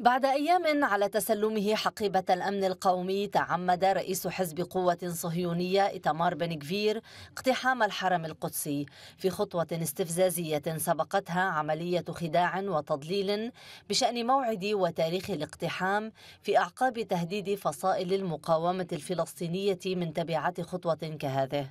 بعد أيام على تسلمه حقيبة الأمن القومي تعمد رئيس حزب قوة صهيونية إتمار بن كفير اقتحام الحرم القدسي في خطوة استفزازية سبقتها عملية خداع وتضليل بشأن موعد وتاريخ الاقتحام في أعقاب تهديد فصائل المقاومة الفلسطينية من تبعات خطوة كهذه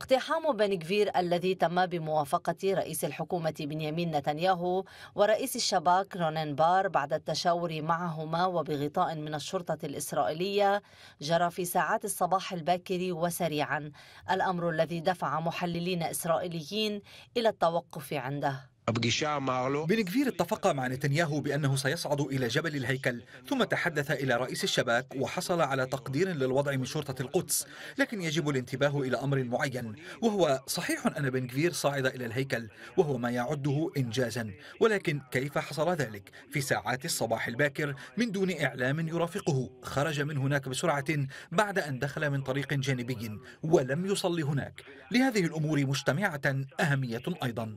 اقتحام بن كفير الذي تم بموافقة رئيس الحكومة بنيامين نتنياهو ورئيس الشباك رونين بار بعد التشاور معهما وبغطاء من الشرطة الإسرائيلية جرى في ساعات الصباح الباكر وسريعا الأمر الذي دفع محللين إسرائيليين إلى التوقف عنده بن كفير اتفق مع نتنياهو بأنه سيصعد إلى جبل الهيكل ثم تحدث إلى رئيس الشباك وحصل على تقدير للوضع من شرطة القدس لكن يجب الانتباه إلى أمر معين وهو صحيح أن بن كفير صعد إلى الهيكل وهو ما يعده إنجازا ولكن كيف حصل ذلك في ساعات الصباح الباكر من دون إعلام يرافقه خرج من هناك بسرعة بعد أن دخل من طريق جانبي ولم يصلي هناك لهذه الأمور مجتمعة أهمية أيضا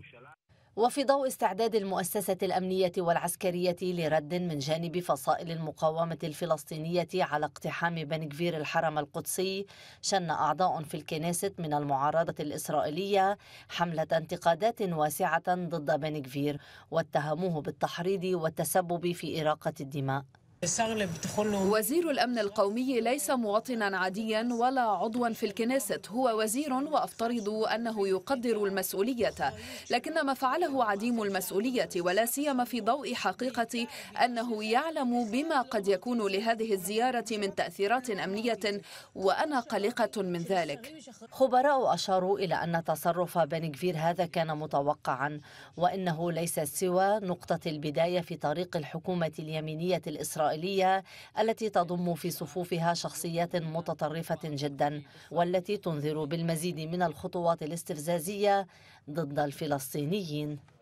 وفي ضوء استعداد المؤسسة الأمنية والعسكرية لرد من جانب فصائل المقاومة الفلسطينية على اقتحام بن كفير الحرم القدسي شن أعضاء في الكنيست من المعارضة الإسرائيلية حملة انتقادات واسعة ضد بن كفير واتهموه بالتحريض والتسبب في إراقة الدماء وزير الأمن القومي ليس مواطنا عاديا ولا عضوا في الكنيسة هو وزير وأفترض أنه يقدر المسؤولية لكن ما فعله عديم المسؤولية ولا سيما في ضوء حقيقة أنه يعلم بما قد يكون لهذه الزيارة من تأثيرات أمنية وأنا قلقة من ذلك خبراء أشاروا إلى أن تصرف بن كفير هذا كان متوقعا وإنه ليس سوى نقطة البداية في طريق الحكومة اليمينية الإسرائيلية الإسرائيلية التي تضم في صفوفها شخصيات متطرفة جدا والتي تنذر بالمزيد من الخطوات الاستفزازية ضد الفلسطينيين